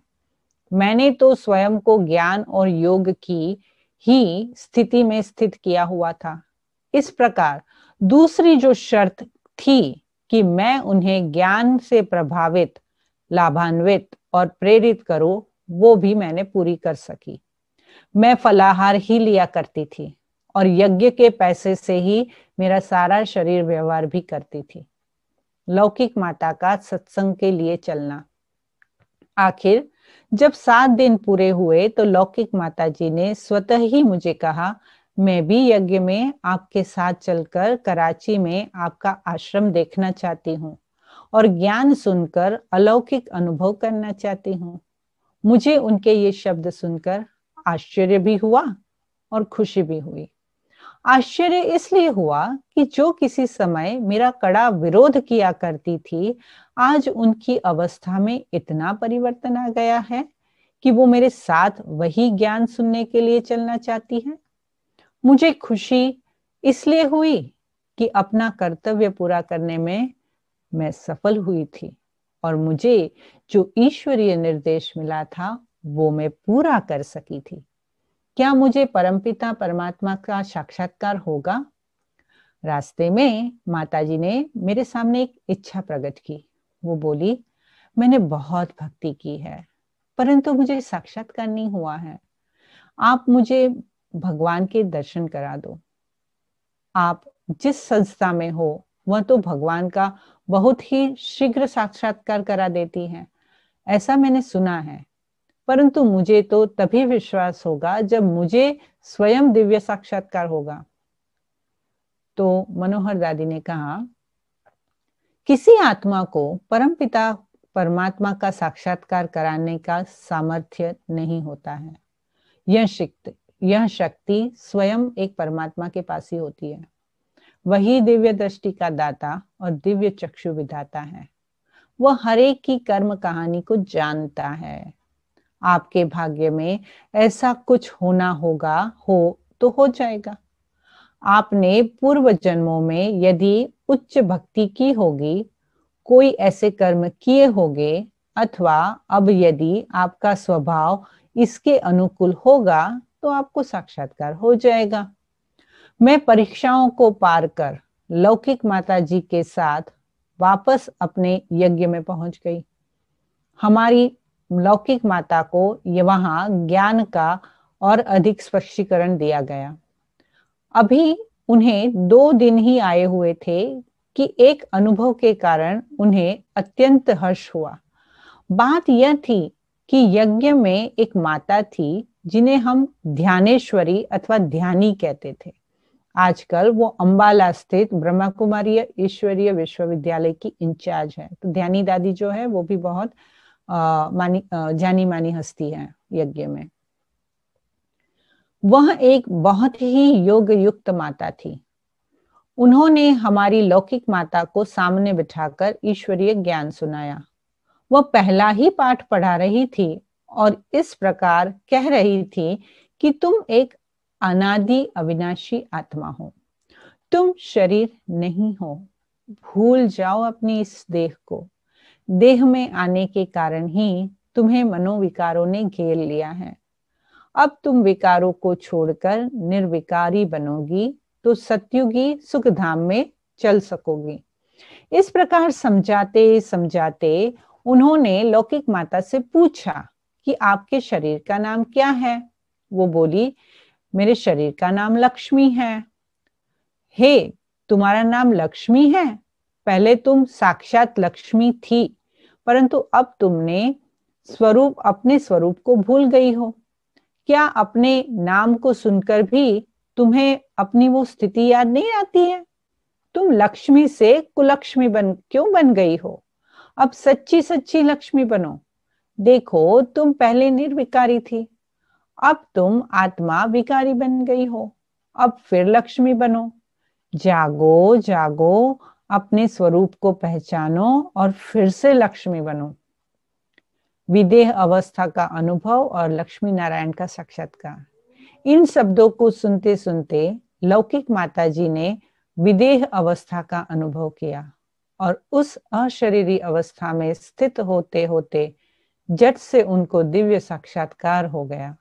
मैंने तो स्वयं को ज्ञान और योग की ही स्थिति में स्थित किया हुआ था इस प्रकार दूसरी जो शर्त थी कि मैं उन्हें ज्ञान से प्रभावित लाभान्वित और प्रेरित करो वो भी मैंने पूरी कर सकी मैं फलाहार ही लिया करती थी और यज्ञ के पैसे से ही मेरा सारा शरीर व्यवहार भी करती थी लौकिक माता का सत्संग के लिए चलना आखिर जब सात दिन पूरे हुए तो लौकिक माता जी ने स्वतः ही मुझे कहा मैं भी यज्ञ में आपके साथ चलकर कराची में आपका आश्रम देखना चाहती हूँ और ज्ञान सुनकर अलौकिक अनुभव करना चाहती हूँ मुझे उनके ये शब्द सुनकर आश्चर्य भी हुआ और खुशी भी हुई आश्चर्य इसलिए हुआ कि जो किसी समय मेरा कड़ा विरोध किया करती थी आज उनकी अवस्था में इतना परिवर्तन आ गया है कि वो मेरे साथ वही ज्ञान सुनने के लिए चलना चाहती है मुझे खुशी इसलिए हुई कि अपना कर्तव्य पूरा करने में मैं सफल हुई थी और मुझे जो ईश्वरीय निर्देश मिला था वो मैं पूरा कर सकी थी क्या मुझे परमपिता परमात्मा का साक्षात्कार होगा रास्ते में माताजी ने मेरे सामने एक इच्छा प्रकट की वो बोली मैंने बहुत भक्ति की है परंतु मुझे साक्षात करनी हुआ है आप मुझे भगवान के दर्शन करा दो आप जिस संस्था में हो वह तो भगवान का बहुत ही शीघ्र साक्षात्कार करा देती है ऐसा मैंने सुना है परंतु मुझे तो तभी विश्वास होगा जब मुझे स्वयं दिव्य साक्षात्कार होगा तो मनोहर दादी ने कहा किसी आत्मा को परमपिता परमात्मा का साक्षात्कार कराने का सामर्थ्य नहीं होता है यह शक्ति यह शक्ति स्वयं एक परमात्मा के पास ही होती है वही दिव्य दृष्टि का दाता और दिव्य चक्षु विधाता है वह हरेक की कर्म कहानी को जानता है आपके भाग्य में ऐसा कुछ होना होगा हो तो हो जाएगा आपने पूर्व जन्मों में यदि उच्च भक्ति की होगी कोई ऐसे कर्म किए होंगे अथवा अब यदि आपका स्वभाव इसके अनुकूल होगा तो आपको साक्षात्कार हो जाएगा मैं परीक्षाओं को पार कर लौकिक माता जी के साथ वापस अपने यज्ञ में पहुंच गई हमारी लौकिक माता को वहां ज्ञान का और अधिक स्पष्टीकरण दिया गया अभी उन्हें दो दिन ही आए हुए थे कि एक अनुभव के कारण उन्हें अत्यंत हर्ष हुआ बात यह थी कि यज्ञ में एक माता थी जिन्हें हम ध्यानेश्वरी अथवा ध्यानी कहते थे आजकल वो अम्बाला स्थित ब्रह्मा कुमारी ईश्वरीय विश्वविद्यालय की इंचार्ज है तो ध्यानी दादी जो है वो भी बहुत आ, मानी आ, जानी मानी हस्ती है यज्ञ में वह एक बहुत ही योग युक्त माता थी उन्होंने हमारी लौकिक माता को सामने बिठाकर ईश्वरीय ज्ञान सुनाया वह पहला ही पाठ पढ़ा रही थी और इस प्रकार कह रही थी कि तुम एक अनादि अविनाशी आत्मा हो तुम शरीर नहीं हो भूल जाओ अपनी इस देह को देह में आने के कारण ही तुम्हें मनोविकारों ने घेर लिया है अब तुम विकारों को छोड़कर निर्विकारी बनोगी तो सत्युगी सुख धाम में चल सकोगी इस प्रकार समझाते समझाते उन्होंने लौकिक माता से पूछा कि आपके शरीर का नाम क्या है वो बोली मेरे शरीर का नाम लक्ष्मी है हे तुम्हारा नाम लक्ष्मी है पहले तुम साक्षात लक्ष्मी थी परंतु अब तुमने स्वरूप अपने स्वरूप को भूल गई हो क्या अपने नाम को सुनकर भी तुम्हें अपनी वो स्थिति याद नहीं आती है तुम लक्ष्मी से कुलक्ष्मी बन क्यों बन गई हो अब सच्ची सच्ची लक्ष्मी बनो देखो तुम पहले निर्विकारी थी अब तुम आत्मा विकारी बन गई हो अब फिर लक्ष्मी बनो जागो जागो अपने स्वरूप को पहचानो और फिर से लक्ष्मी बनो विदेह अवस्था का अनुभव और लक्ष्मी नारायण का साक्षात्कार इन शब्दों को सुनते सुनते लौकिक माता जी ने विदेह अवस्था का अनुभव किया और उस अशरीरी अवस्था में स्थित होते होते जट से उनको दिव्य साक्षात्कार हो गया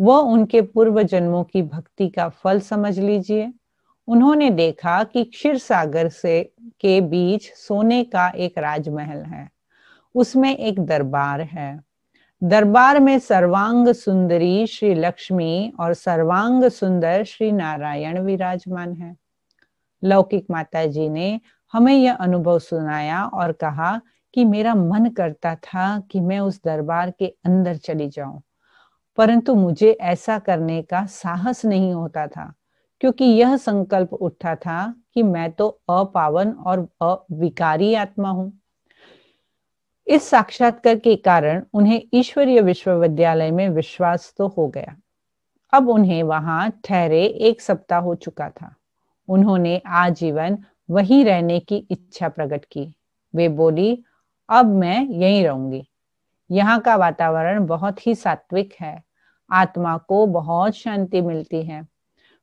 वह उनके पूर्व जन्मों की भक्ति का फल समझ लीजिए उन्होंने देखा कि क्षीर सागर से के बीच सोने का एक राजमहल है उसमें एक दरबार है दरबार में सर्वांग सुंदरी श्री लक्ष्मी और सर्वांग सुंदर श्री नारायण विराजमान है लौकिक माता जी ने हमें यह अनुभव सुनाया और कहा कि मेरा मन करता था कि मैं उस दरबार के अंदर चली जाऊं परंतु मुझे ऐसा करने का साहस नहीं होता था क्योंकि यह संकल्प उठता था कि मैं तो अपावन और अविकारी आत्मा हूं इस साक्षात्कार के कारण उन्हें ईश्वरीय विश्वविद्यालय में विश्वास तो हो गया अब उन्हें वहां ठहरे एक सप्ताह हो चुका था उन्होंने आजीवन वहीं रहने की इच्छा प्रकट की वे बोली अब मैं यहीं रहूंगी यहाँ का वातावरण बहुत ही सात्विक है आत्मा को बहुत शांति मिलती है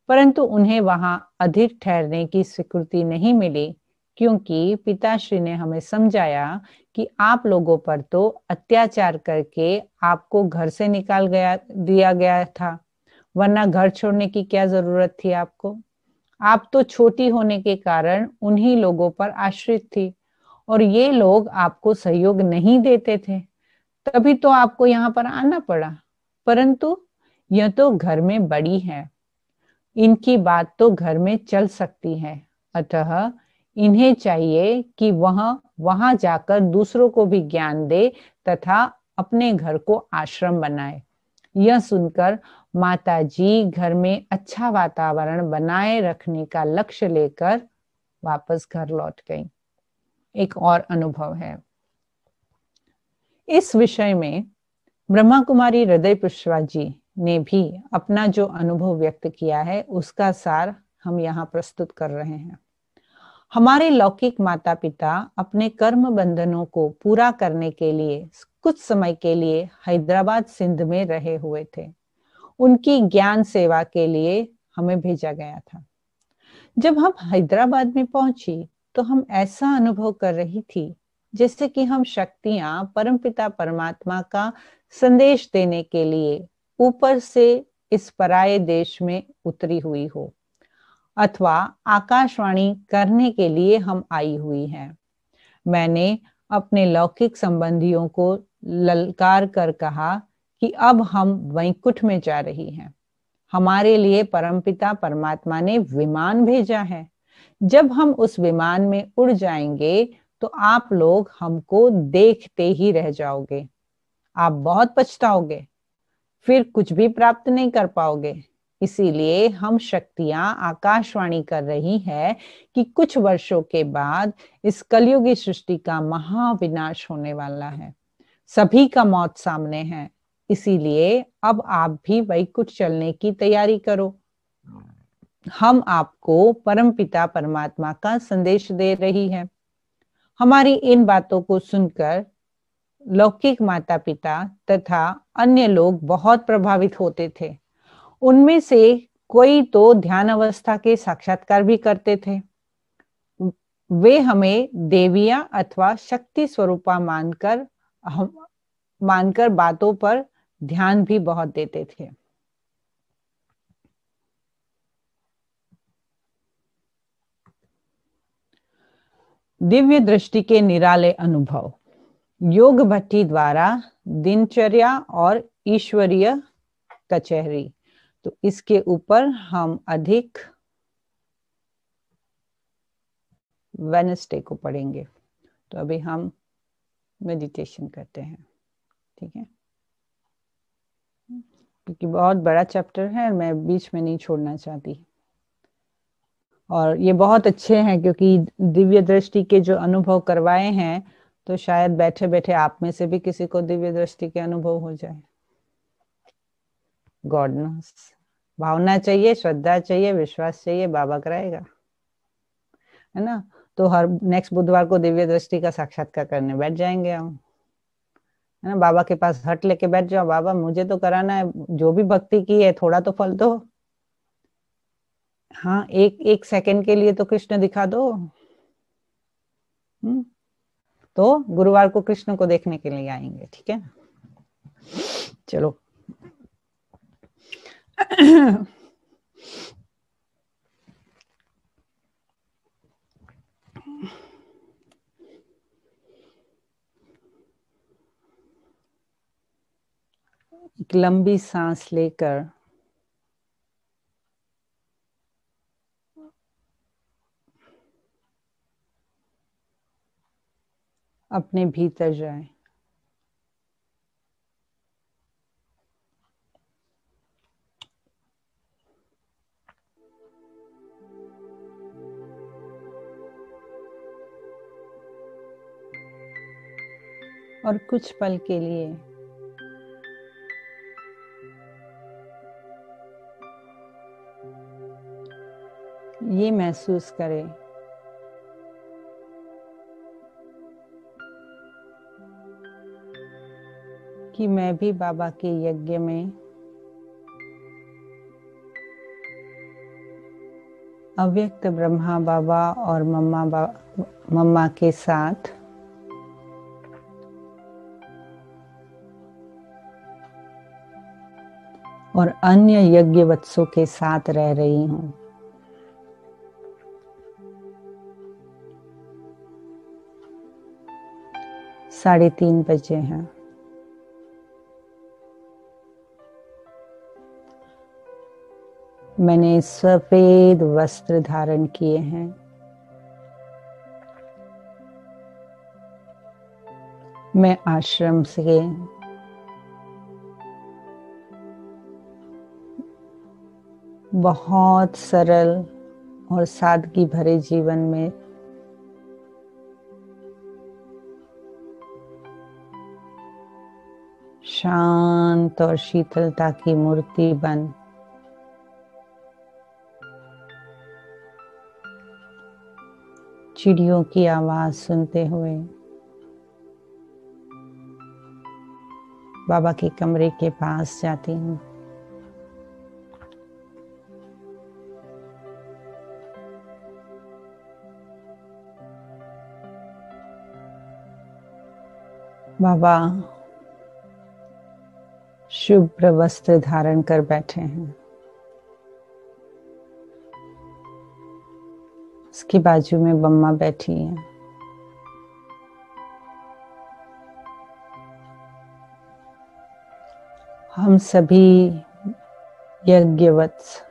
परंतु उन्हें वहां अधिक ठहरने की स्वीकृति नहीं मिली क्योंकि पिताश्री ने हमें समझाया कि आप लोगों पर तो अत्याचार करके आपको घर से निकाल गया दिया गया था वरना घर छोड़ने की क्या जरूरत थी आपको आप तो छोटी होने के कारण उन्हीं लोगों पर आश्रित थी और ये लोग आपको सहयोग नहीं देते थे तभी तो आपको यहाँ पर आना पड़ा परंतु यह तो घर में बड़ी है इनकी बात तो घर में चल सकती है अतः इन्हें चाहिए कि वह वहां जाकर दूसरों को भी ज्ञान दे तथा अपने घर को आश्रम बनाए यह सुनकर माता जी घर में अच्छा वातावरण बनाए रखने का लक्ष्य लेकर वापस घर लौट गई एक और अनुभव है इस विषय में ब्रह्मा कुमारी हृदय पुष्पा जी ने भी अपना जो अनुभव व्यक्त किया है उसका सार हम यहाँ प्रस्तुत कर रहे हैं हमारे लौकिक माता पिता अपने कर्म बंधनों को पूरा करने के लिए कुछ समय के लिए हैदराबाद सिंध में रहे हुए थे उनकी ज्ञान सेवा के लिए हमें भेजा गया था जब हम हैदराबाद में पहुंची तो हम ऐसा अनुभव कर रही थी जैसे कि हम शक्तियां परमपिता परमात्मा का संदेश देने के लिए ऊपर से इस पराये देश में उतरी हुई हो अथवा आकाशवाणी करने के लिए हम आई हुई हैं मैंने अपने लौकिक संबंधियों को ललकार कर कहा कि अब हम वैकुंठ में जा रही हैं हमारे लिए परमपिता परमात्मा ने विमान भेजा है जब हम उस विमान में उड़ जाएंगे तो आप लोग हमको देखते ही रह जाओगे आप बहुत पछताओगे फिर कुछ भी प्राप्त नहीं कर पाओगे इसीलिए हम शक्तियां आकाशवाणी कर रही है कि कुछ वर्षों के बाद इस कलयुगी सृष्टि का महाविनाश होने वाला है सभी का मौत सामने है इसीलिए अब आप भी वैकुंठ चलने की तैयारी करो हम आपको परमपिता परमात्मा का संदेश दे रही है हमारी इन बातों को सुनकर लौकिक माता पिता तथा अन्य लोग बहुत प्रभावित होते थे उनमें से कोई तो ध्यान अवस्था के साक्षात्कार भी करते थे वे हमें देवियां अथवा शक्ति स्वरूपा मानकर हम मानकर बातों पर ध्यान भी बहुत देते थे दिव्य दृष्टि के निराले अनुभव योग भट्टी द्वारा दिनचर्या और ईश्वरीय कचहरी तो इसके ऊपर हम अधिक वेनसडे को पढ़ेंगे तो अभी हम मेडिटेशन करते हैं ठीक है क्योंकि बहुत बड़ा चैप्टर है मैं बीच में नहीं छोड़ना चाहती और ये बहुत अच्छे हैं क्योंकि दिव्य दृष्टि के जो अनुभव करवाए हैं तो शायद बैठे बैठे आप में से भी किसी को दिव्य दृष्टि के अनुभव हो जाए गॉड नोस भावना चाहिए श्रद्धा चाहिए विश्वास चाहिए बाबा कराएगा है ना तो हर नेक्स्ट बुधवार को दिव्य दृष्टि का साक्षात्कार करने बैठ जाएंगे हम है ना बाबा के पास हट लेके बैठ जाओ बाबा मुझे तो कराना है जो भी भक्ति की है थोड़ा तो फल दो हाँ एक एक सेकंड के लिए तो कृष्ण दिखा दो हुँ? हम्म? तो गुरुवार को कृष्ण को देखने के लिए आएंगे ठीक है चलो एक लंबी सांस लेकर अपने भीतर जाएं और कुछ पल के लिए ये महसूस करें कि मैं भी बाबा के यज्ञ में अव्यक्त ब्रह्मा बाबा और मम्मा बा, मम्मा के साथ और अन्य यज्ञ वत्सों के साथ रह रही हूं साढ़े तीन बजे हैं मैंने सफेद वस्त्र धारण किए हैं मैं आश्रम से बहुत सरल और सादगी भरे जीवन में शांत और शीतलता की मूर्ति बन चिड़ियों की आवाज सुनते हुए बाबा के कमरे के पास जाती हूँ बाबा शुभ्र वस्त्र धारण कर बैठे हैं उसकी बाजू में बम्मा बैठी है हम सभी यज्ञवत्स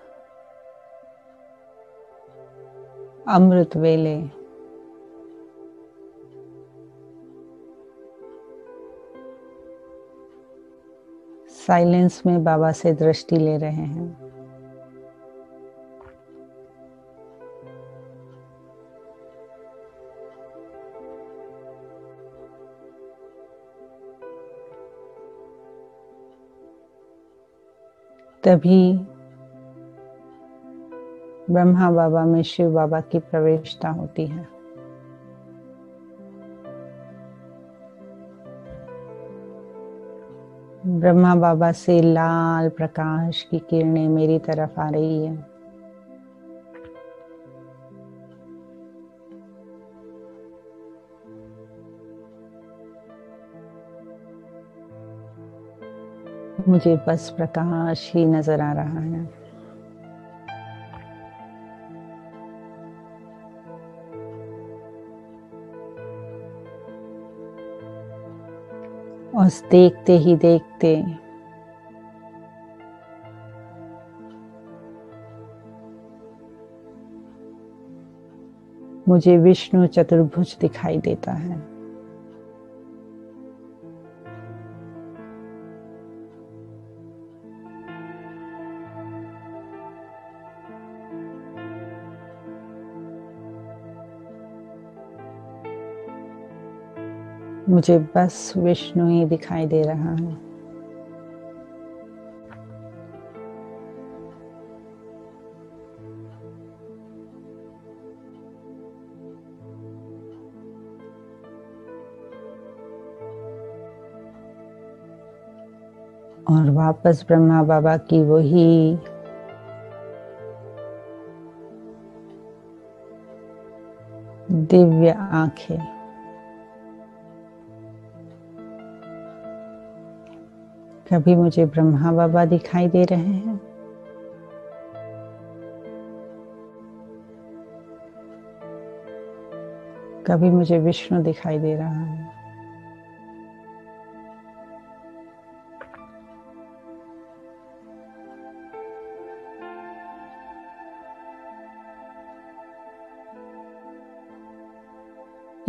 अमृत वेले साइलेंस में बाबा से दृष्टि ले रहे हैं तभी ब्रह्मा बाबा में शिव बाबा की प्रवेशता होती है ब्रह्मा बाबा से लाल प्रकाश की किरणें मेरी तरफ आ रही है मुझे बस प्रकाश ही नजर आ रहा है बस देखते ही देखते मुझे विष्णु चतुर्भुज दिखाई देता है मुझे बस विष्णु ही दिखाई दे रहा है और वापस ब्रह्मा बाबा की वही दिव्य आंखें कभी मुझे ब्रह्मा बाबा दिखाई दे रहे हैं कभी मुझे विष्णु दिखाई दे रहा है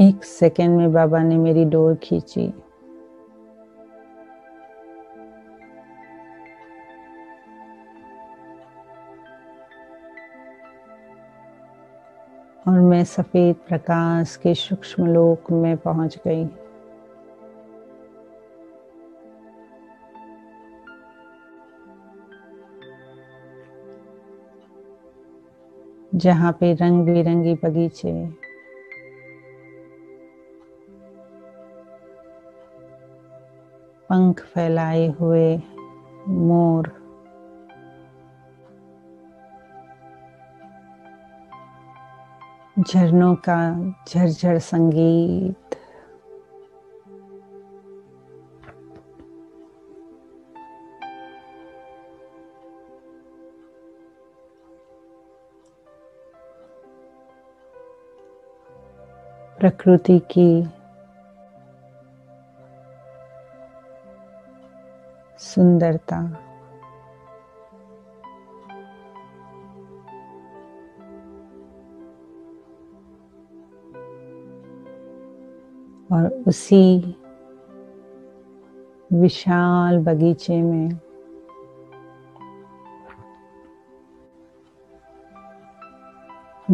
एक सेकेंड में बाबा ने मेरी डोर खींची मैं सफ़ेद प्रकाश के सूक्ष्म लोक में पहुंच गई जहां पे रंग बिरंगी बगीचे पंख फैलाए हुए मोर झरनों का झरझर संगीत प्रकृति की सुंदरता और उसी विशाल बगीचे में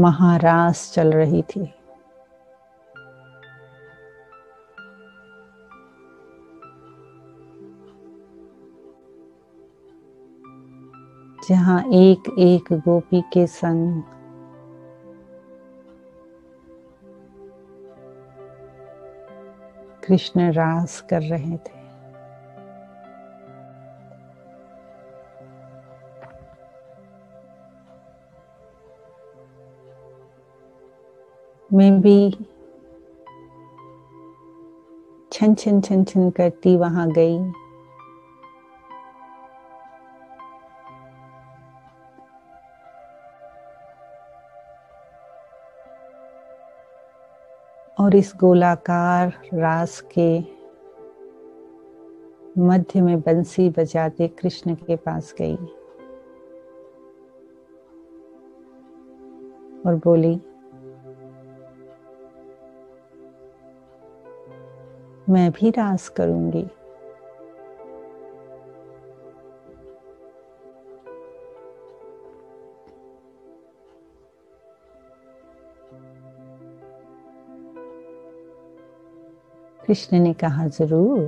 महारास चल रही थी जहां एक एक गोपी के संग कृष्ण रास कर रहे थे मैं भी छन छन छन छन करती वहां गई और इस गोलाकार रास के मध्य में बंसी बजाते कृष्ण के पास गई और बोली मैं भी रास करूंगी कृष्ण ने कहा जरूर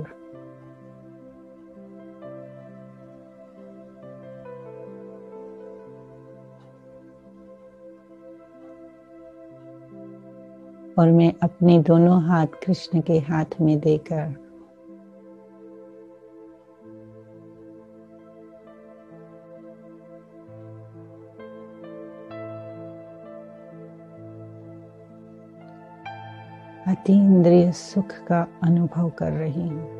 और मैं अपने दोनों हाथ कृष्ण के हाथ में देकर अतीन्द्रिय सुख का अनुभव कर रही हूँ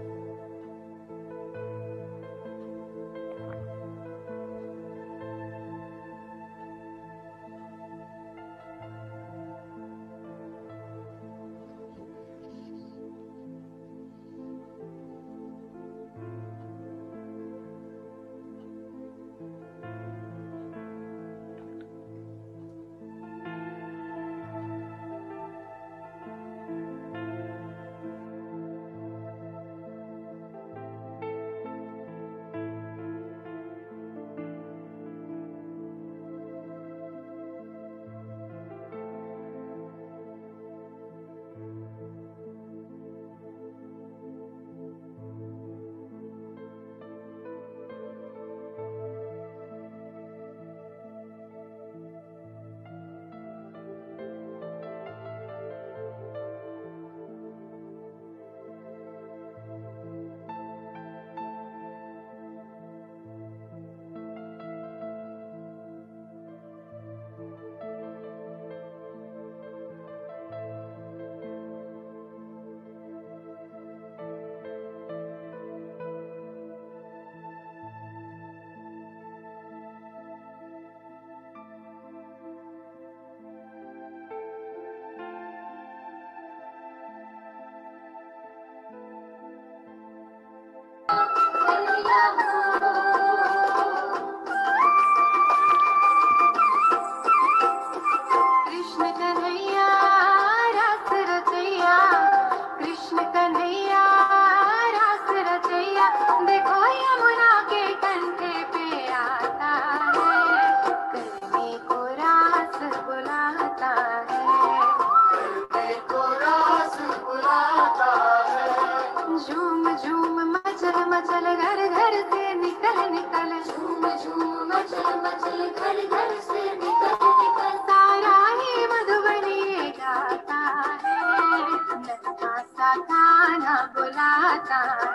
And Satana,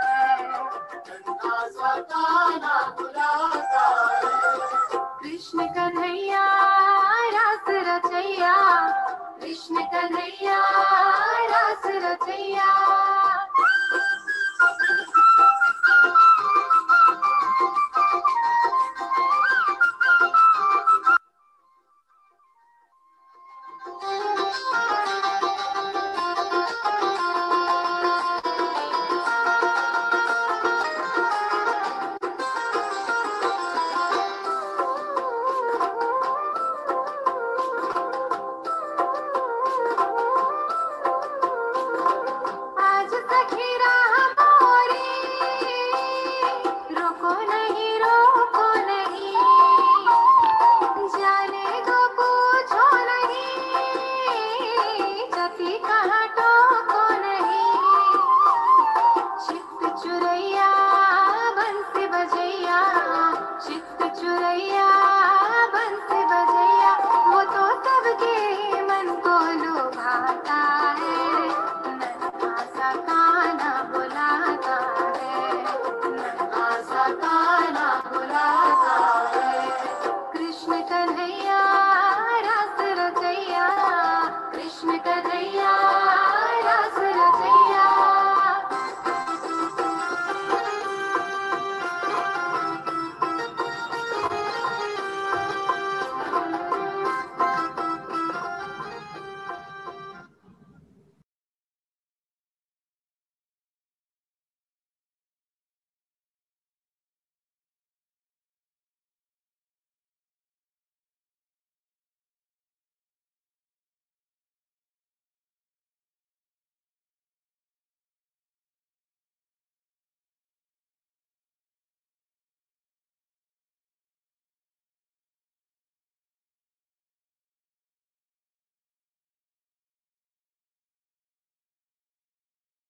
Satana, Satana, Satana,